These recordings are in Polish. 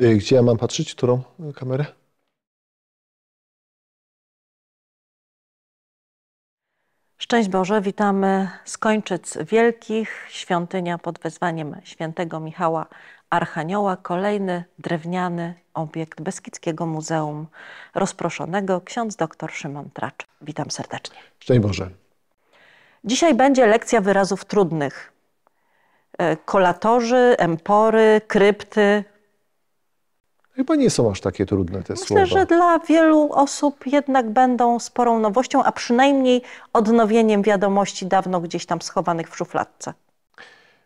Y, gdzie ja mam patrzeć? Którą kamerę? Szczęść Boże, witamy z Kończyc Wielkich, świątynia pod wezwaniem świętego Michała Archanioła, kolejny drewniany obiekt Beskidzkiego Muzeum Rozproszonego, ksiądz dr Szymon Tracz. Witam serdecznie. Szczęść Boże. Dzisiaj będzie lekcja wyrazów trudnych. Y, kolatorzy, empory, krypty, Chyba nie są aż takie trudne te Myślę, słowa. Myślę, że dla wielu osób jednak będą sporą nowością, a przynajmniej odnowieniem wiadomości dawno gdzieś tam schowanych w szufladce.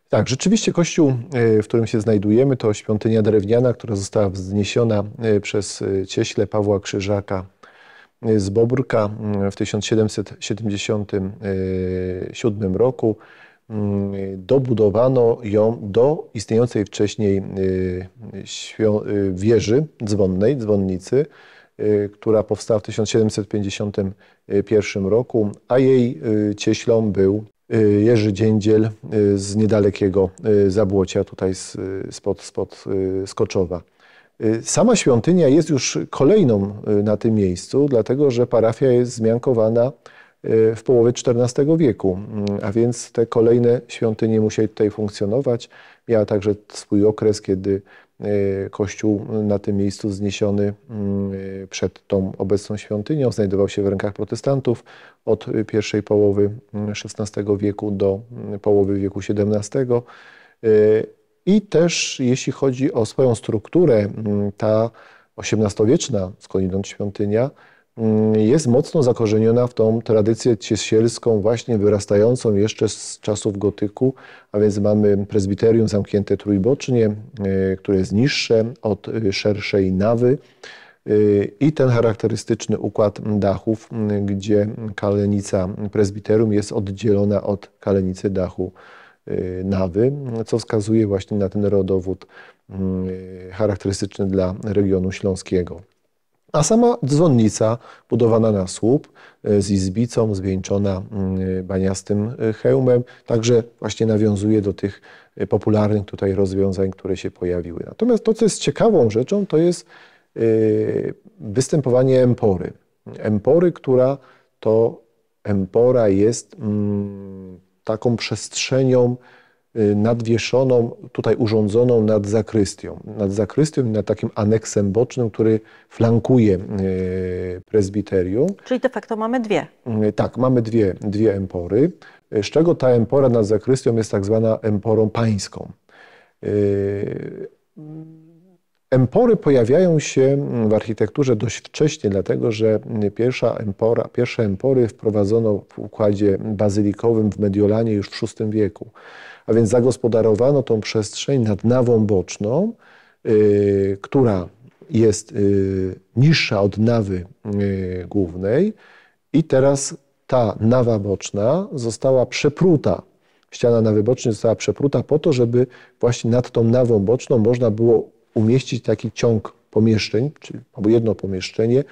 Tak, rzeczywiście kościół, e, w którym się znajdujemy, to świątynia drewniana, która została wzniesiona e, przez e, cieśle Pawła Krzyżaka z Bobrka mm, w 1777 roku. Mm, dobudowano ją do istniejącej wcześniej y, y, wieży dzwonnej, dzwonnicy, y, która powstała w 1751 roku, a jej cieślą był Jerzy Dziędziel z niedalekiego Zabłocia, tutaj spod, spod Skoczowa. Sama świątynia jest już kolejną na tym miejscu, dlatego że parafia jest zmiankowana Y, w połowie XIV wieku, mm, a więc te kolejne świątynie musiały tutaj funkcjonować. Miała także swój okres, kiedy y, kościół na tym miejscu zniesiony mm, y, przed tą obecną świątynią znajdował się w rękach protestantów od pierwszej połowy mm, XVI wieku do połowy wieku XVII. I też jeśli chodzi o swoją strukturę, ta XVIII-wieczna skądinąd świątynia Mm, jest mocno zakorzeniona w tą tradycję ciesielską, właśnie wyrastającą jeszcze z czasów gotyku, a więc mamy prezbiterium zamknięte trójbocznie, e, które jest niższe od e, szerszej nawy e, i ten charakterystyczny układ dachów, gdzie kalenica prezbiterium jest oddzielona od kalenicy dachu nawy, co wskazuje właśnie na ten rodowód charakterystyczny dla regionu śląskiego. A sama dzwonnica budowana na słup e, z izbicą, zwieńczona mm, e, baniastym e, hełmem, także właśnie nawiązuje do tych popularnych tutaj rozwiązań, które się pojawiły. Natomiast to, co jest ciekawą rzeczą, to jest występowanie empory. Empory, która to empora jest mm, taką przestrzenią Y, nadwieszoną, tutaj urządzoną nad zakrystią. Nad zakrystią, nad takim aneksem bocznym, który flankuje y, prezbiterium. Czyli de facto mamy dwie. Y, tak, mamy dwie, dwie empory, z czego ta empora nad zakrystią jest tak zwana emporą pańską. Empory pojawiają się mm, w architekturze dość wcześnie, dlatego że mm, pierwsza empora, pierwsze empory wprowadzono w układzie bazylikowym w Mediolanie już w VI wieku. A więc zagospodarowano tą przestrzeń nad nawą boczną, y, która jest y, niższa od nawy y, głównej i teraz ta nawa boczna została przepruta. Ściana nawy bocznej została przepruta po to, żeby właśnie nad tą nawą boczną można było umieścić taki ciąg pomieszczeń, czyli albo jedno pomieszczenie,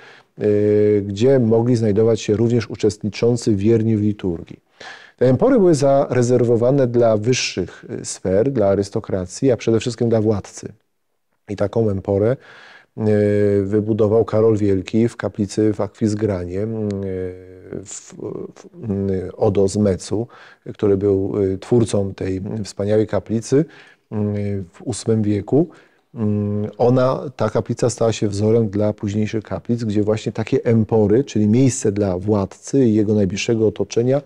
gdzie mogli znajdować się również uczestniczący wierni w liturgii. Te empory były zarezerwowane dla wyższych y, sfer, dla arystokracji, a przede wszystkim dla władcy. I taką emporę y, wybudował Karol Wielki w kaplicy w Akwizgranie, y, w, w Odo z Mecu, który był twórcą tej wspaniałej kaplicy w VIII wieku. Mm, ona, ta kaplica stała się wzorem dla późniejszych kaplic, gdzie właśnie takie empory, czyli miejsce dla władcy i jego najbliższego otoczenia,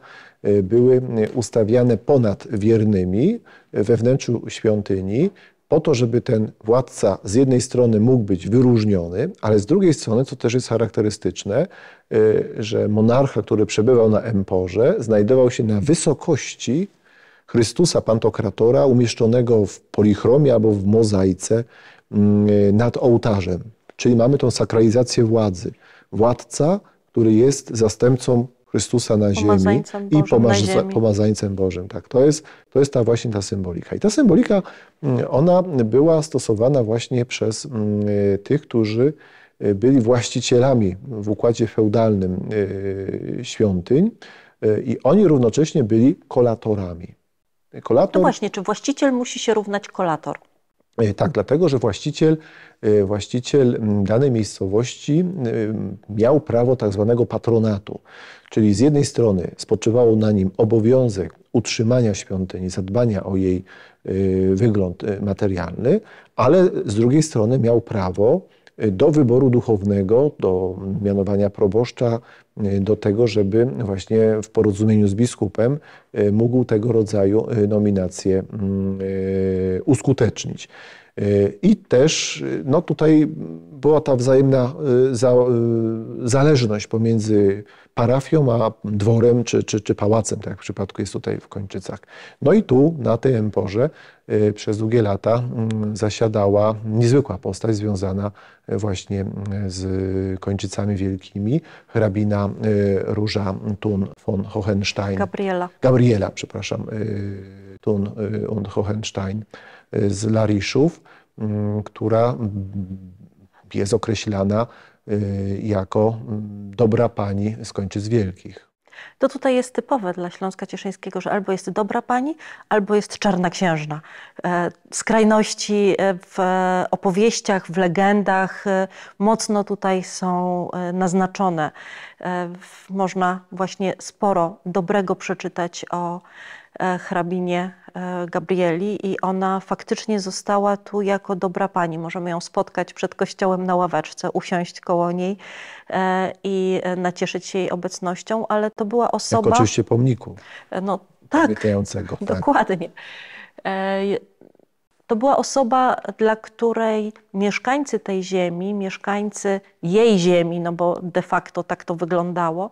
y, były y, ustawiane ponad wiernymi y, we wnętrzu świątyni, po to, żeby ten władca z jednej strony mógł być wyróżniony, ale z drugiej strony, co też jest charakterystyczne, że monarcha, który przebywał na emporze, znajdował się na wysokości Chrystusa Pantokratora umieszczonego w polichromie albo w mozaice mm, nad ołtarzem. Czyli mamy tą sakralizację władzy. Władca, który jest zastępcą Chrystusa na ziemi i pomaz na ziemi. pomazańcem Bożym. Tak, to jest, to jest ta właśnie ta symbolika. I ta symbolika, mm, ona była stosowana właśnie przez mm, tych, którzy y, byli właścicielami w układzie feudalnym y, świątyń y, i oni równocześnie byli kolatorami. Kolator... No właśnie, czy właściciel musi się równać kolator? E, tak, dlatego że właściciel, e, właściciel danej miejscowości miał prawo tak zwanego patronatu, czyli z jednej strony spoczywało na nim obowiązek utrzymania świątyni, zadbania o jej e, wygląd materialny, ale z drugiej strony miał prawo do wyboru duchownego, do mianowania proboszcza, y, do tego, żeby właśnie w porozumieniu z biskupem y, mógł tego rodzaju y, nominacje mm, uskutecznić. I też no tutaj była ta wzajemna y, za, y, zależność pomiędzy parafią a dworem czy, czy, czy pałacem, tak jak w przypadku jest tutaj w Kończycach. No i tu na tej emporze y, przez długie lata mm, zasiadała niezwykła postać związana właśnie z Kończycami Wielkimi, hrabina Róża Thun von Hohenstein. Gabriela. Gabriela, przepraszam Thun y, und Hohenstein y, z Lariszów, mm, która mm, jest określana y, jako mm, dobra pani z Kończyc Wielkich. To tutaj jest typowe dla Śląska Cieszyńskiego, że albo jest dobra pani, albo jest czarna księżna. E, skrajności e, w opowieściach, w legendach e, mocno tutaj są naznaczone. Można właśnie sporo dobrego przeczytać o E, hrabinie e, Gabrieli i ona faktycznie została tu jako dobra pani. Możemy ją spotkać przed kościołem na ławeczce, usiąść koło niej e, i nacieszyć się jej obecnością, ale to była osoba... Jak oczywiście pomniku. No tak, tak. dokładnie. To była osoba, dla której mieszkańcy tej ziemi, mieszkańcy jej ziemi, no bo de facto tak to wyglądało,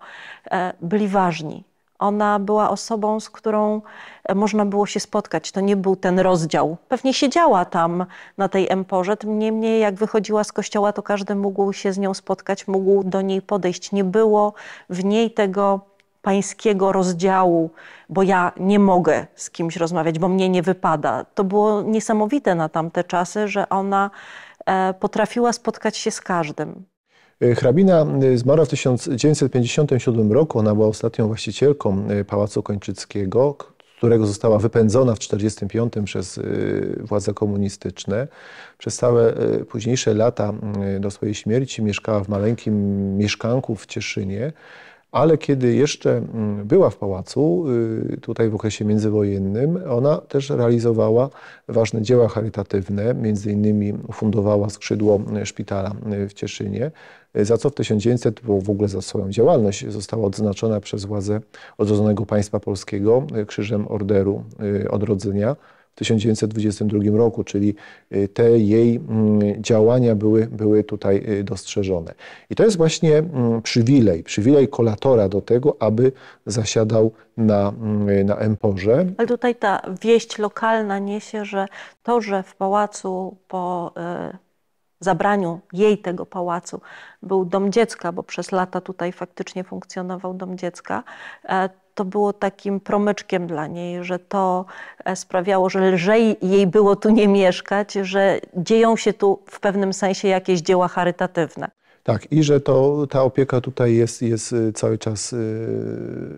byli ważni. Ona była osobą, z którą e, można było się spotkać. To nie był ten rozdział. Pewnie siedziała tam na tej emporze, tym niemniej jak wychodziła z kościoła, to każdy mógł się z nią spotkać, mógł do niej podejść. Nie było w niej tego pańskiego rozdziału, bo ja nie mogę z kimś rozmawiać, bo mnie nie wypada. To było niesamowite na tamte czasy, że ona e, potrafiła spotkać się z każdym. E, hrabina e, zmarła w 1957 roku. Ona była ostatnią właścicielką e, Pałacu Kończyckiego, którego została wypędzona w 1945 przez władze komunistyczne. Przez całe późniejsze lata do swojej śmierci mieszkała w maleńkim mieszkanku w Cieszynie ale kiedy jeszcze mm, była w pałacu, y, tutaj w okresie międzywojennym, ona też realizowała ważne dzieła charytatywne, między innymi fundowała skrzydło y, szpitala y, w Cieszynie, za co w 1900, bo w ogóle za swoją działalność, została odznaczona przez władze odrodzonego państwa polskiego Krzyżem Orderu Odrodzenia. 1922 roku, czyli y, te jej mm, działania były, były tutaj y, dostrzeżone. I to jest właśnie mm, przywilej, przywilej kolatora do tego, aby zasiadał na, mm, na emporze. Ale tutaj ta wieść lokalna niesie, że to, że w pałacu po y, zabraniu jej tego pałacu był dom dziecka, bo przez lata tutaj faktycznie funkcjonował dom dziecka, e, to było takim promyczkiem dla niej, że to e, sprawiało, że lżej jej było tu nie mieszkać, że dzieją się tu w pewnym sensie jakieś dzieła charytatywne. Tak, i że to, ta opieka tutaj jest, jest y, cały czas y,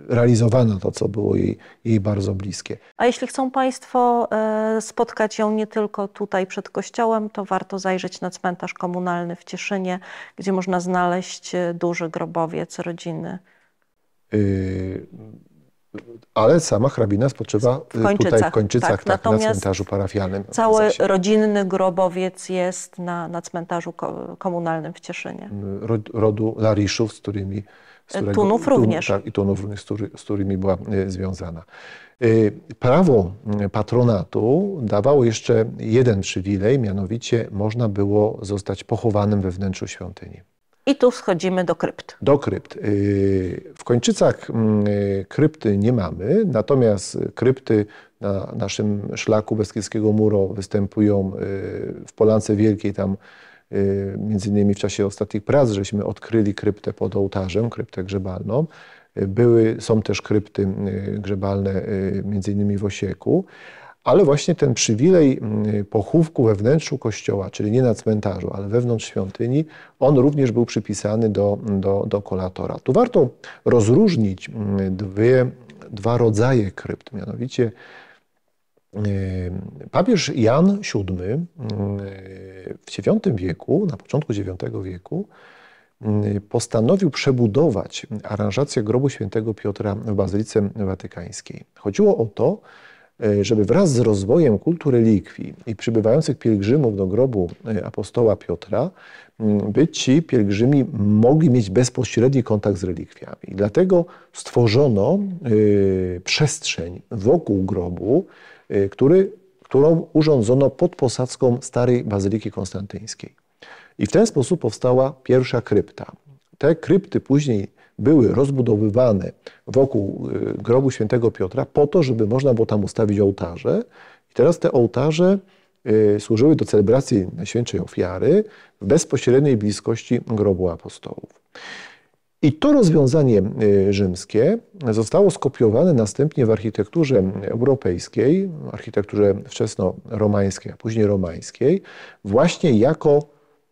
realizowana, to co było jej, jej bardzo bliskie. A jeśli chcą Państwo e, spotkać ją nie tylko tutaj przed kościołem, to warto zajrzeć na cmentarz komunalny w Cieszynie, gdzie można znaleźć e, duży grobowiec rodziny. Y, ale sama hrabina spoczywa w y, tutaj w Kończycach, tak, tak, na cmentarzu parafialnym. Cały rodzinny grobowiec jest na, na cmentarzu komunalnym w Cieszynie. Mm, rodu Lariszów, z którymi... Z e, którego, tunów również. tak, i Tunów również, z, którymi była y, związana. Y, prawo patronatu dawało jeszcze jeden przywilej, mianowicie można było zostać pochowanym we wnętrzu świątyni. I tu schodzimy do krypt. Do krypt. Y, w kończycach mm, y, krypty nie mamy, natomiast krypty na naszym szlaku Beskidzkiego Muro występują y, w Polance Wielkiej, tam między innymi w czasie ostatnich prac, żeśmy odkryli kryptę pod ołtarzem, kryptę grzebalną. Były, są też krypty grzebalne między innymi w Osieku, ale właśnie ten przywilej mm, pochówku we wnętrzu kościoła, czyli nie na cmentarzu, ale wewnątrz świątyni, on również był przypisany do, do, do kolatora. Tu warto rozróżnić mm, dwie, dwa rodzaje krypt, mianowicie y, Papież Jan VII y, w IX wieku, na początku IX wieku, y, postanowił przebudować aranżację grobu świętego Piotra w Bazylice Watykańskiej. Chodziło o to, E, żeby wraz z rozwojem kultu relikwii i przybywających pielgrzymów do grobu e, apostoła Piotra, mm, by ci pielgrzymi mogli mieć bezpośredni kontakt z relikwiami. dlatego stworzono e, przestrzeń wokół grobu, który, którą urządzono pod posadzką starej Bazyliki Konstantyńskiej. I w ten sposób powstała pierwsza krypta. Te krypty później były rozbudowywane wokół y, grobu świętego Piotra po to, żeby można było tam ustawić ołtarze. I teraz te ołtarze y, służyły do celebracji Najświętszej Ofiary w bezpośredniej bliskości grobu apostołów. I to rozwiązanie y, rzymskie zostało skopiowane następnie w architekturze europejskiej, architekturze wczesno-romańskiej, a później romańskiej, właśnie jako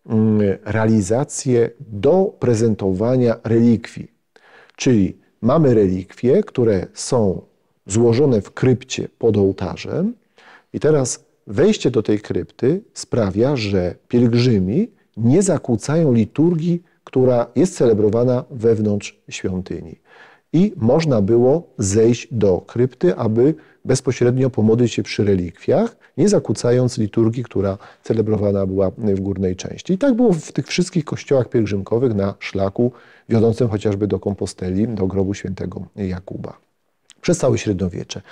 mm, realizację do prezentowania relikwii. Czyli mamy relikwie, które są złożone w krypcie pod ołtarzem, i teraz wejście do tej krypty sprawia, że pielgrzymi nie zakłócają liturgii, która jest celebrowana wewnątrz świątyni i można było zejść do krypty, aby bezpośrednio pomodlić się przy relikwiach, nie zakłócając liturgii, która celebrowana była w górnej części. I tak było w tych wszystkich kościołach pielgrzymkowych na szlaku wiodącym chociażby do Komposteli, do grobu świętego Jakuba. Przez całe średniowiecze.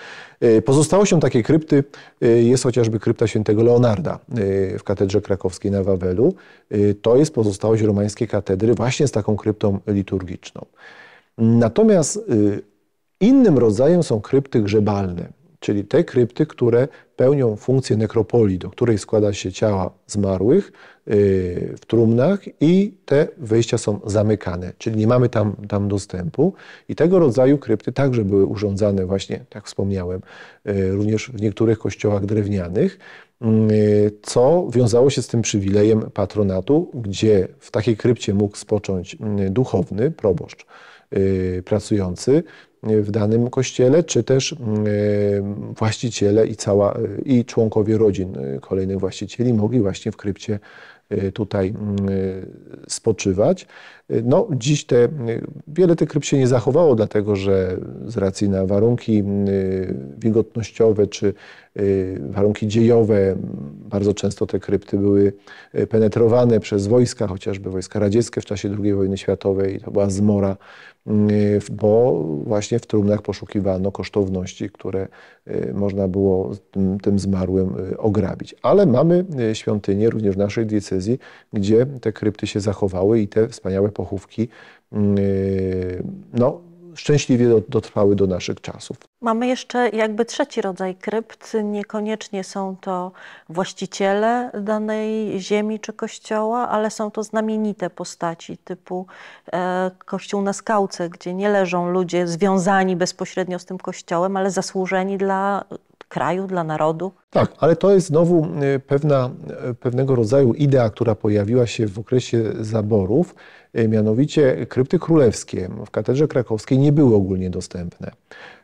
E, pozostałością takiej krypty e, jest chociażby krypta świętego Leonarda e, w katedrze krakowskiej na Wawelu. To jest pozostałość romańskiej katedry właśnie z taką kryptą liturgiczną. Natomiast y, innym rodzajem są krypty grzebalne, czyli te krypty, które pełnią funkcję nekropolii, do której składa się ciała zmarłych y, w trumnach i te wejścia są zamykane, czyli nie mamy tam, tam dostępu. I tego rodzaju krypty także były urządzane właśnie, tak wspomniałem, y, również w niektórych kościołach drewnianych co wiązało się z tym przywilejem patronatu, gdzie w takiej krypcie mógł spocząć duchowny proboszcz. Y, pracujący y, w danym kościele, czy też y, właściciele i, cała, i członkowie rodzin kolejnych właścicieli mogli właśnie w krypcie tutaj spoczywać. No, dziś te, wiele tych kryp się nie zachowało, dlatego że z racji na warunki y, wilgotnościowe czy y, warunki dziejowe, bardzo często te krypty były y, penetrowane przez wojska, chociażby wojska radzieckie w czasie II wojny światowej, to była zmora, bo właśnie w trumnach poszukiwano kosztowności, które można było tym, tym zmarłym ograbić. Ale mamy świątynię również w naszej diecezji, gdzie te krypty się zachowały i te wspaniałe pochówki, mm, y, no, szczęśliwie dotrwały do naszych czasów. Mamy jeszcze jakby trzeci rodzaj krypt. Niekoniecznie są to właściciele danej ziemi czy kościoła, ale są to znamienite postaci typu e, kościół na skałce, gdzie nie leżą ludzie związani bezpośrednio z tym kościołem, ale zasłużeni dla kraju, dla narodu. Tak, ale to jest znowu y, pewna, y, pewnego rodzaju idea, która pojawiła się w okresie zaborów, y, mianowicie krypty królewskie w katedrze krakowskiej nie były ogólnie dostępne.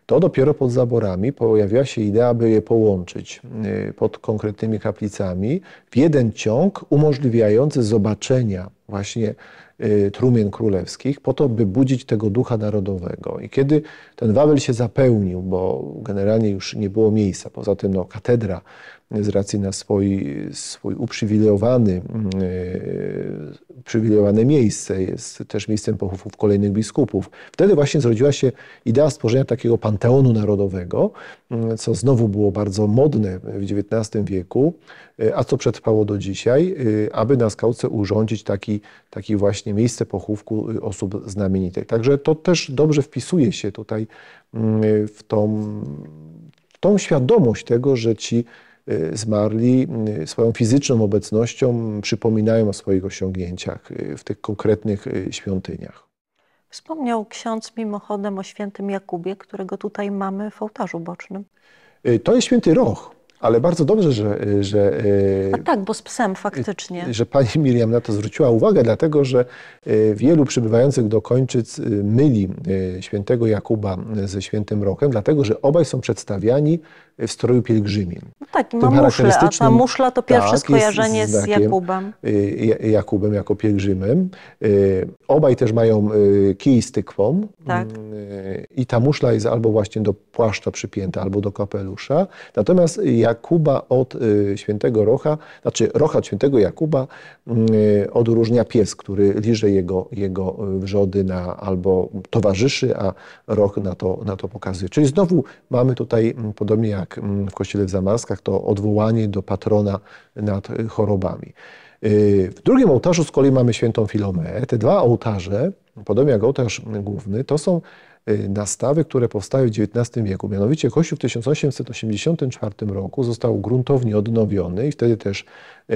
To dopiero pod zaborami pojawiła się idea, by je połączyć pod konkretnymi kaplicami w jeden ciąg umożliwiający zobaczenia właśnie Y, trumien królewskich, po to, by budzić tego ducha narodowego. I kiedy ten Wawel się zapełnił, bo generalnie już nie było miejsca, poza tym no, katedra z racji na swój, swój uprzywilejowany, mm, e, uprzywilejowane miejsce, jest też miejscem pochówków kolejnych biskupów. Wtedy właśnie zrodziła się idea stworzenia takiego panteonu narodowego, mm, co znowu było bardzo modne w XIX wieku, e, a co przetrwało do dzisiaj, e, aby na skałce urządzić taki, taki właśnie miejsce pochówku osób znamienitych. Także to też dobrze wpisuje się tutaj mm, w tą, w tą świadomość tego, że ci Y, zmarli y, swoją fizyczną obecnością przypominają o swoich osiągnięciach y, w tych konkretnych świątyniach. Wspomniał ksiądz mimochodem o świętym Jakubie, którego tutaj mamy w ołtarzu bocznym. To jest święty Roch, ale bardzo dobrze, że. że A tak, bo z psem faktycznie. Że pani Miriam na to zwróciła uwagę, dlatego że wielu przybywających do Kończyc myli świętego Jakuba ze świętym Rochem, dlatego że obaj są przedstawiani w stroju pielgrzymim. No tak, i ma muszlę, a ta muszla to pierwsze tak, skojarzenie z, z, Jakubem. Y, Jakubem jako pielgrzymem. Y, obaj też mają y, kij z tykwą. Mm, tak. I ta muszla jest albo właśnie do płaszcza przypięta, albo do kapelusza. Natomiast Jakuba od świętego Rocha, znaczy Rocha od świętego Jakuba mm, odróżnia pies, który liże jego, jego wrzody na, albo towarzyszy, a Roch na to, na to pokazuje. Czyli znowu mamy tutaj, mm, podobnie jak Mm, w kościele w Zamarskach, to odwołanie do patrona nad y, chorobami. Y, w drugim ołtarzu z kolei mamy świętą Filomę. Te dwa ołtarze, podobnie jak ołtarz główny, to są y, nastawy, które powstały w XIX wieku. Mianowicie Kościół w 1884 roku został gruntownie odnowiony i wtedy też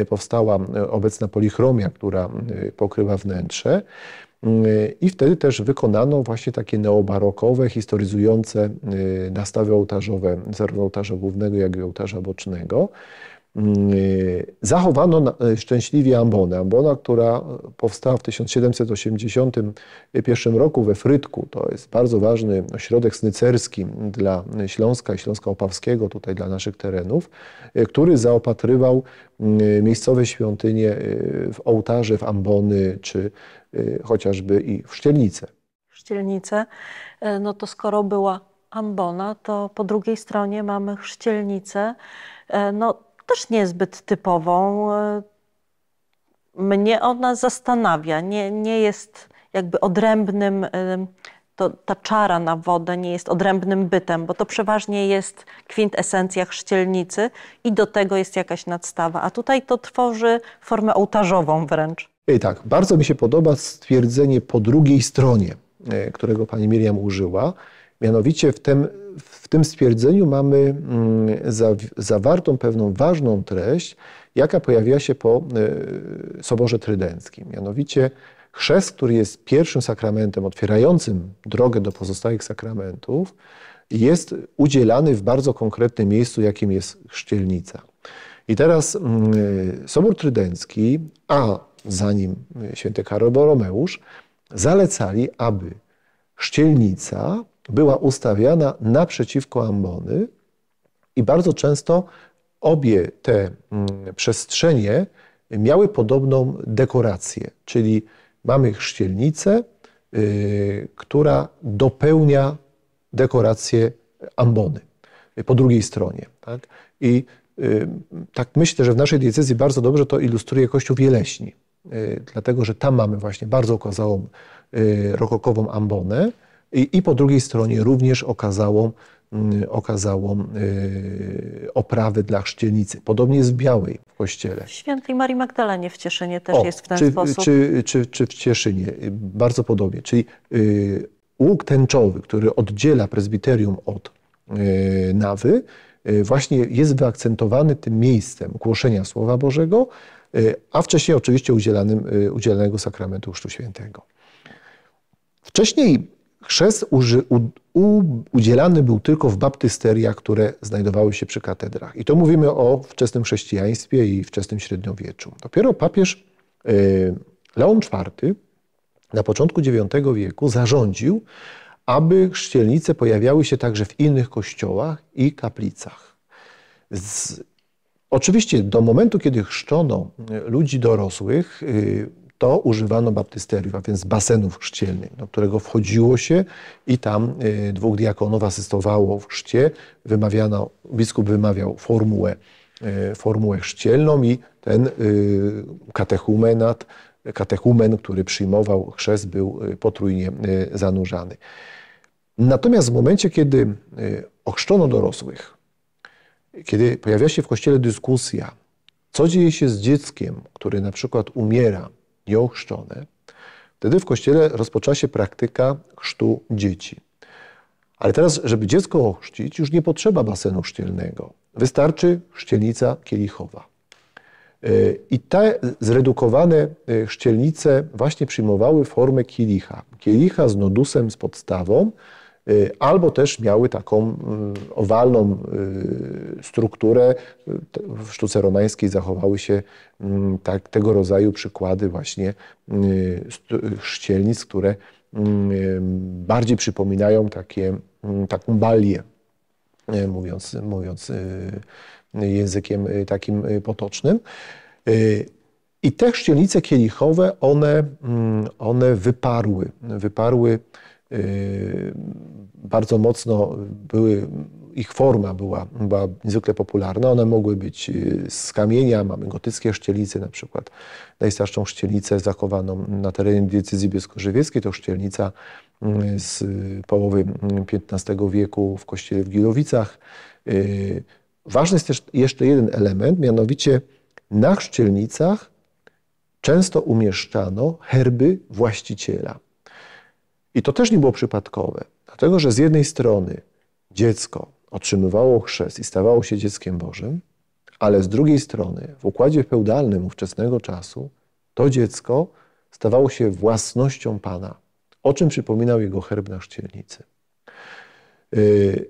powstała obecna polichromia, która pokrywa wnętrze. Y, I wtedy też wykonano właśnie takie neobarokowe, historyzujące y, nastawy ołtarzowe, zarówno ołtarza głównego, jak i ołtarza bocznego. Y, zachowano szczęśliwie ambonę. Ambona, która powstała w 1781 roku we Frytku. To jest bardzo ważny ośrodek snycerski dla Śląska i Śląska Opawskiego, tutaj dla naszych terenów, który zaopatrywał miejscowe świątynie w ołtarze, w ambony czy Y, chociażby i w W Szczelnicę, y, no to skoro była ambona, to po drugiej stronie mamy Szczelnicę, y, no też niezbyt typową. Mnie ona zastanawia, nie, nie jest jakby odrębnym, to, ta czara na wodę nie jest odrębnym bytem, bo to przeważnie jest kwintesencja chrzcielnicy i do tego jest jakaś nadstawa, a tutaj to tworzy formę ołtarzową wręcz. Tak, bardzo mi się podoba stwierdzenie po drugiej stronie, e, którego pani Miriam użyła. Mianowicie w tym, w tym stwierdzeniu mamy mm, zawartą pewną ważną treść, jaka pojawiła się po e, Soborze Trydenckim. Mianowicie chrzest, który jest pierwszym sakramentem otwierającym drogę do pozostałych sakramentów, jest udzielany w bardzo konkretnym miejscu, jakim jest chrzcielnica. I teraz mm, e, Sobór Trydencki, a zanim święty Karol Boromeusz, zalecali, aby szczelnica była ustawiana naprzeciwko ambony i bardzo często obie te mm, przestrzenie miały podobną dekorację, czyli mamy chrzcielnicę, y, która dopełnia dekorację ambony po drugiej stronie. Tak? I y, tak myślę, że w naszej diecezji bardzo dobrze to ilustruje Kościół Wieleśni. Y, dlatego że tam mamy właśnie bardzo okazałą y, rokokową ambonę i, i po drugiej stronie również okazałą, mm, okazałą y, oprawy dla chrzcielnicy. Podobnie jest w Białej w kościele. W Świętej Marii Magdalenie w Cieszynie też o, jest w ten czy, sposób. Czy, czy, czy w Cieszynie, bardzo podobnie. Czyli łuk tęczowy, który oddziela prezbiterium od nawy, właśnie jest wyakcentowany tym miejscem głoszenia Słowa Bożego, Y, a wcześniej oczywiście udzielanym, y, udzielanego sakramentu Chrztu Świętego. Wcześniej chrzest uży, u, u, udzielany był tylko w baptysteriach, które znajdowały się przy katedrach. I to mówimy o wczesnym chrześcijaństwie i wczesnym średniowieczu. Dopiero papież y, Leon IV na początku IX wieku zarządził, aby chrzcielnice pojawiały się także w innych kościołach i kaplicach. Z, Oczywiście do momentu, kiedy chrzczono e, ludzi dorosłych, e, to używano baptysteriów, a więc basenów chrzcielnych, do którego wchodziło się i tam e, dwóch diakonów asystowało w chrzcie. Wymawiano, biskup wymawiał formułę, formułę chrzcielną i ten katechumenat, katechumen, który przyjmował chrzest, był potrójnie zanurzany. Natomiast w momencie, kiedy ochrzczono dorosłych, kiedy pojawia się w kościele dyskusja, co dzieje się z dzieckiem, które na przykład umiera nieochrzczone, wtedy w kościele rozpoczęła się praktyka chrztu dzieci. Ale teraz, żeby dziecko ochrzcić, już nie potrzeba basenu chrzcielnego. Wystarczy chrzcielnica kielichowa. E, I te zredukowane chrzcielnice e, właśnie przyjmowały formę kielicha. Kielicha z nodusem, z podstawą, Y, albo też miały taką y, owalną y, strukturę. W sztuce romańskiej zachowały się mm, tak, tego rodzaju przykłady właśnie chrzcielnic, które mm, bardziej przypominają takie, mm, taką balię, mówiąc, mówiąc językiem takim potocznym. I te chrzcielnice kielichowe, one, one wyparły, wyparły Yy, bardzo mocno były, ich forma była, była niezwykle popularna. One mogły być yy, z kamienia, mamy gotyckie szcielice na przykład. Najstarszą ścielicę zachowaną na terenie diecezji bieskorzewieckiej to ścielnica yy, z połowy XV wieku w kościele w Gilowicach. Ważny jest też jeszcze jeden element, mianowicie na szczelnicach często umieszczano herby właściciela. I to też nie było przypadkowe, dlatego że z jednej strony dziecko otrzymywało chrzest i stawało się dzieckiem Bożym, ale z drugiej strony w układzie feudalnym ówczesnego czasu to dziecko stawało się własnością Pana, o czym przypominał jego herb na chrzcielnicy. Y,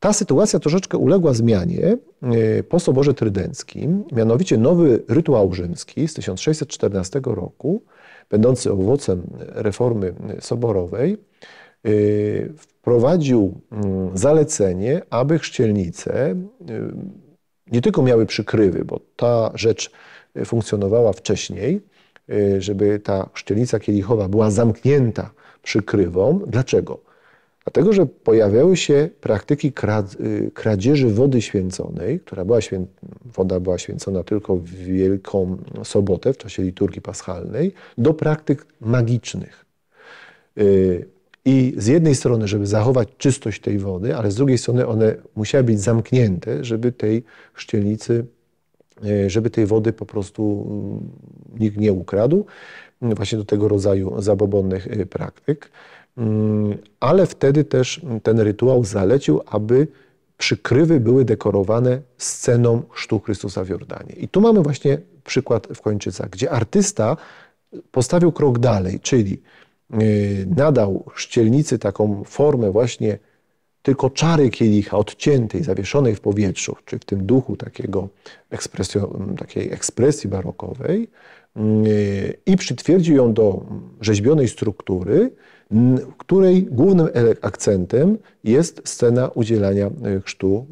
ta sytuacja troszeczkę uległa zmianie y, po Soborze Trydenckim, mianowicie nowy rytuał rzymski z 1614 roku będący owocem reformy soborowej, y, wprowadził mm, zalecenie, aby chrzcielnice y, nie tylko miały przykrywy, bo ta rzecz funkcjonowała wcześniej, y, żeby ta chrzcielnica kielichowa była zamknięta przykrywą. Dlaczego? Dlatego, że pojawiały się praktyki y, kradzieży wody święconej, która była świę... woda była święcona tylko w Wielką Sobotę, w czasie liturgii paschalnej, do praktyk magicznych. Y, I z jednej strony, żeby zachować czystość tej wody, ale z drugiej strony one musiały być zamknięte, żeby tej chrzcielnicy, y, żeby tej wody po prostu mm, nikt nie ukradł, właśnie do tego rodzaju zabobonnych praktyk. Mm, ale wtedy też ten rytuał zalecił, aby przykrywy były dekorowane sceną sztuk Chrystusa w Jordanie. I tu mamy właśnie przykład w Kończycach, gdzie artysta postawił krok dalej, czyli y, nadał chrzcielnicy taką formę właśnie tylko czary kielicha odciętej, zawieszonej w powietrzu, czy w tym duchu takiego takiej ekspresji barokowej y, i przytwierdził ją do rzeźbionej struktury, której głównym akcentem jest scena udzielania e, chrztu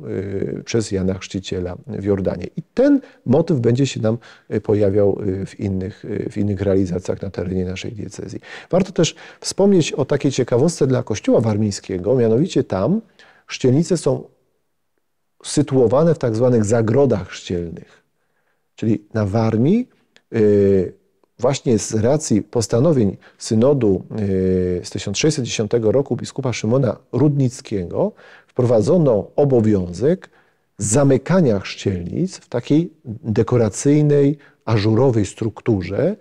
e, przez Jana Chrzciciela w Jordanie. I ten motyw będzie się nam e, pojawiał w innych, w innych realizacjach na terenie naszej diecezji. Warto też wspomnieć o takiej ciekawostce dla kościoła warmińskiego, mianowicie tam chrzcielnice są sytuowane w tak zwanych zagrodach chrzcielnych. Czyli na Warmii właśnie z racji postanowień synodu y, z 1610 roku biskupa Szymona Rudnickiego wprowadzono obowiązek zamykania chrzcielnic w takiej dekoracyjnej, ażurowej strukturze,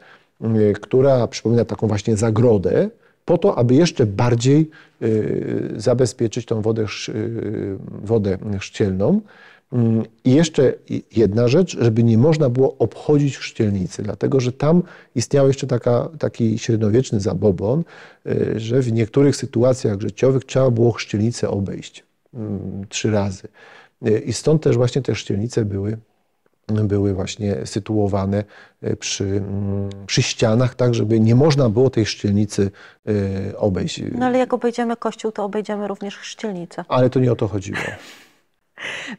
y, która przypomina taką właśnie zagrodę, po to, aby jeszcze bardziej y, zabezpieczyć tą wodę, wodę chrzcielną. Mm, I jeszcze jedna rzecz, żeby nie można było obchodzić chrzcielnicy, dlatego że tam istniał jeszcze taka, taki średniowieczny zabobon, y, że w niektórych sytuacjach życiowych trzeba było chrzcielnicę obejść mm, trzy razy. Y, I stąd też właśnie te chrzcielnice były były właśnie sytuowane y, przy, mm, przy ścianach, tak żeby nie można było tej chrzcielnicy obejść. No ale jak obejdziemy kościół, to obejdziemy również chrzcielnicę. Ale to nie o to chodziło.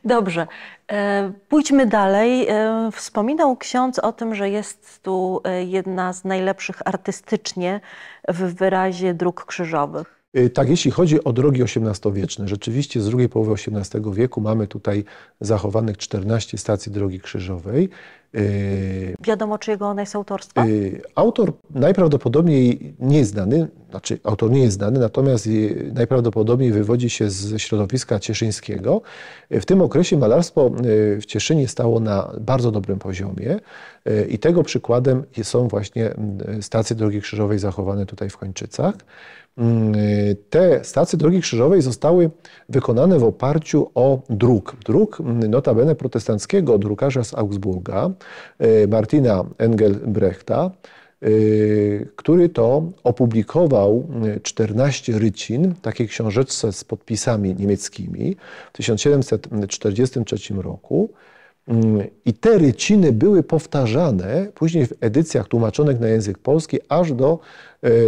Dobrze. E, pójdźmy dalej. E, wspominał ksiądz o tym, że jest tu e, jedna z najlepszych artystycznie w wyrazie dróg krzyżowych. Tak, jeśli chodzi o drogi XVIII-wieczne, rzeczywiście z drugiej połowy XVIII wieku mamy tutaj zachowanych 14 stacji drogi krzyżowej Yy, Wiadomo, czy jego ona jest autorstwa? Yy, autor najprawdopodobniej nie jest znany, znaczy autor nie jest znany, natomiast yy, najprawdopodobniej wywodzi się ze środowiska cieszyńskiego. W tym okresie malarstwo w Cieszynie stało na bardzo dobrym poziomie i tego przykładem są właśnie stacje drogi krzyżowej zachowane tutaj w Kończycach. Mm, y, te stacje drogi krzyżowej zostały wykonane w oparciu o druk. Druk mm, notabene protestanckiego drukarza z Augsburga, y, Martina Engelbrechta, y, który to opublikował 14 rycin, takiej książeczce z podpisami niemieckimi w 1743 roku. Mm, I te ryciny były powtarzane później w edycjach tłumaczonych na język polski aż do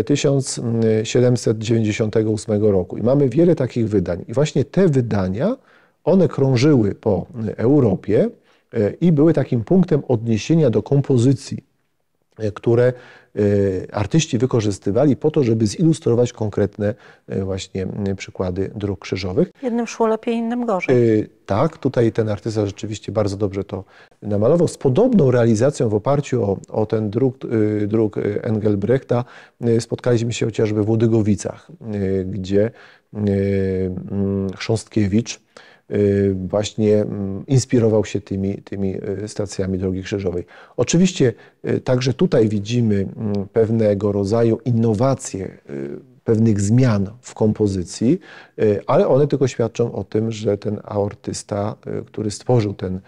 1798 e, roku. I mamy wiele takich wydań. I właśnie te wydania, one krążyły po e, Europie e, i były takim punktem odniesienia do kompozycji, które Y, artyści wykorzystywali po to, żeby zilustrować konkretne y, właśnie y, przykłady dróg krzyżowych. Jednym szło lepiej, innym gorzej. Tak, tutaj ten artysta rzeczywiście bardzo dobrze to namalował. Z podobną realizacją w oparciu o, o ten druk, Engelbrechta spotkaliśmy się chociażby w Łodygowicach, gdzie mm, Chrząstkiewicz Y, właśnie mm, inspirował się tymi, tymi y, stacjami drogi krzyżowej. Oczywiście y, także tutaj widzimy mm, pewnego rodzaju innowacje, pewnych zmian w kompozycji, ale one tylko świadczą o tym, że ten artysta, który stworzył ten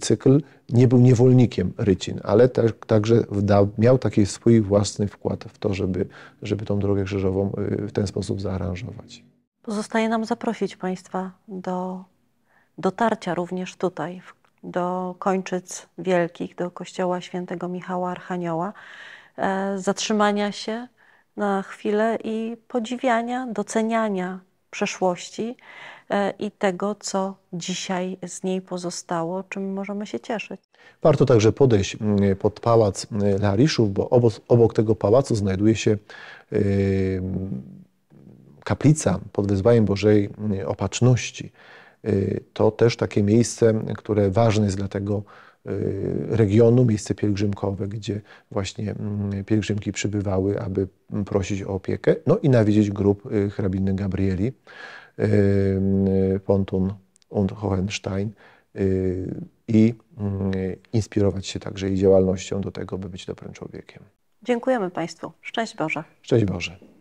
cykl, nie był niewolnikiem rycin, ale tak, także wdał, miał taki swój własny wkład w to, żeby, żeby tą drogę krzyżową w ten sposób zaaranżować. Pozostaje nam zaprosić Państwa do dotarcia również tutaj, do Kończyc Wielkich, do kościoła świętego Michała Archanioła, e, zatrzymania się na chwilę i podziwiania, doceniania przeszłości e, i tego, co dzisiaj z niej pozostało, czym możemy się cieszyć. Warto także podejść mm, pod pałac y, Lariszów, bo obok, obok tego pałacu znajduje się y, kaplica pod wezwaniem Bożej y, Opatrzności. Y, to też takie miejsce, które ważne jest dla tego y, regionu, miejsce pielgrzymkowe, gdzie właśnie mm, pielgrzymki przybywały, aby prosić o opiekę, no i nawiedzić grób y, hrabiny Gabrieli, Pontun und Hohenstein i mm, inspirować się także jej działalnością do tego, by być dobrym człowiekiem. Dziękujemy Państwu. Szczęść Boże. Szczęść Boże.